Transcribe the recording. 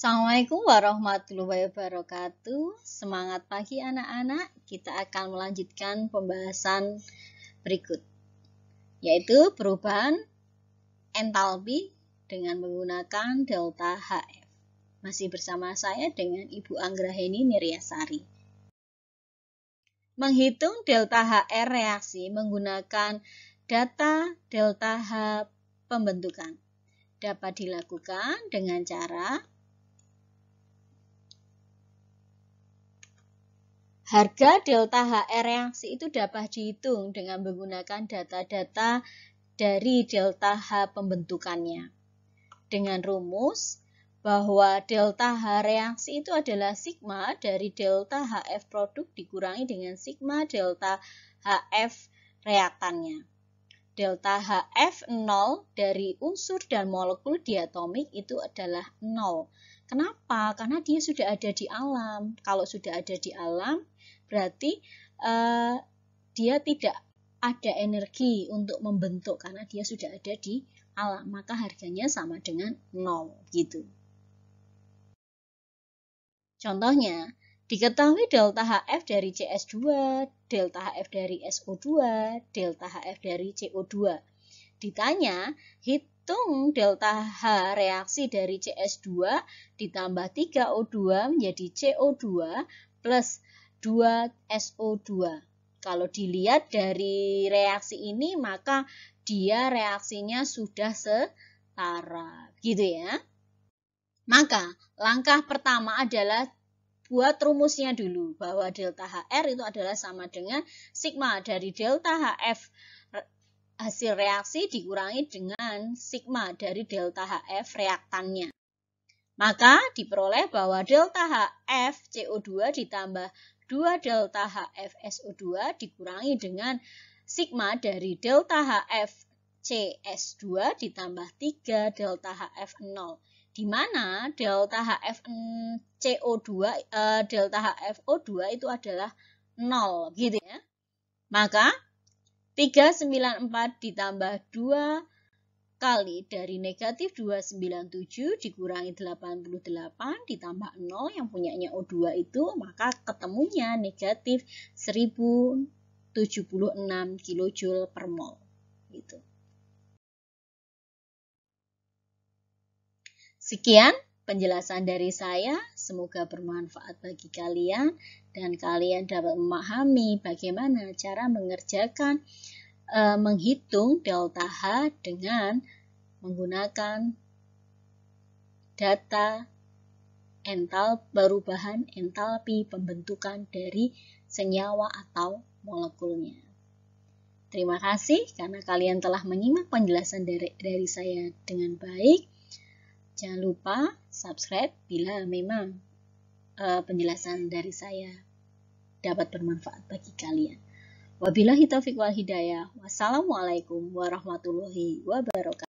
Assalamualaikum warahmatullahi wabarakatuh. Semangat pagi anak-anak. Kita akan melanjutkan pembahasan berikut yaitu perubahan entalpi dengan menggunakan delta HF. Masih bersama saya dengan Ibu Anggraheni Niryasari. Menghitung delta HR reaksi menggunakan data delta H pembentukan dapat dilakukan dengan cara Harga delta HR reaksi itu dapat dihitung dengan menggunakan data-data dari delta H pembentukannya. Dengan rumus bahwa delta H reaksi itu adalah sigma dari delta HF produk dikurangi dengan sigma delta HF reaktannya. Delta HF 0 dari unsur dan molekul diatomik itu adalah 0 Kenapa? Karena dia sudah ada di alam. Kalau sudah ada di alam, berarti uh, dia tidak ada energi untuk membentuk karena dia sudah ada di alam, maka harganya sama dengan nol gitu. Contohnya, diketahui delta HF dari CS2, delta HF dari SO2, delta HF dari CO2. Ditanya, hit Hitung delta H reaksi dari CS2 ditambah 3O2 menjadi CO2 plus 2SO2. Kalau dilihat dari reaksi ini maka dia reaksinya sudah setara. Gitu ya. Maka langkah pertama adalah buat rumusnya dulu bahwa delta HR itu adalah sama dengan sigma dari delta HF hasil reaksi dikurangi dengan sigma dari delta HF reaktannya. Maka diperoleh bahwa delta HF CO2 ditambah 2 delta HF SO2 dikurangi dengan sigma dari delta HF CS2 ditambah 3 delta HF0 di mana delta HF CO2 eh, delta HFO2 itu adalah 0 gitu ya. Maka 394 ditambah 2 kali dari negatif 297 dikurangi 88 ditambah 0 yang punyanya O2 itu maka ketemunya negatif 1076 kilojoule per mol. Gitu. Sekian penjelasan dari saya. Semoga bermanfaat bagi kalian dan kalian dapat memahami bagaimana cara mengerjakan e, menghitung delta H dengan menggunakan data ental perubahan entalpi pembentukan dari senyawa atau molekulnya. Terima kasih karena kalian telah menyimak penjelasan dari, dari saya dengan baik. Jangan lupa subscribe bila memang uh, penjelasan dari saya dapat bermanfaat bagi kalian. Wabillahi taufiq wal hidayah. Wassalamualaikum warahmatullahi wabarakatuh.